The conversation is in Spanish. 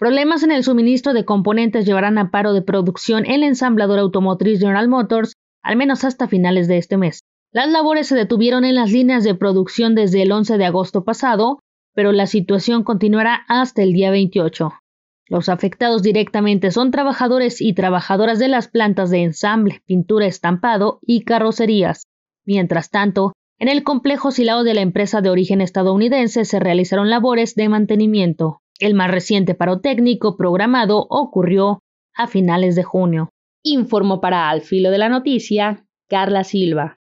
Problemas en el suministro de componentes llevarán a paro de producción en la ensambladora automotriz General Motors, al menos hasta finales de este mes. Las labores se detuvieron en las líneas de producción desde el 11 de agosto pasado, pero la situación continuará hasta el día 28. Los afectados directamente son trabajadores y trabajadoras de las plantas de ensamble, pintura, estampado y carrocerías. Mientras tanto, en el complejo silao de la empresa de origen estadounidense se realizaron labores de mantenimiento. El más reciente paro técnico programado ocurrió a finales de junio, informó para Al Filo de la Noticia Carla Silva.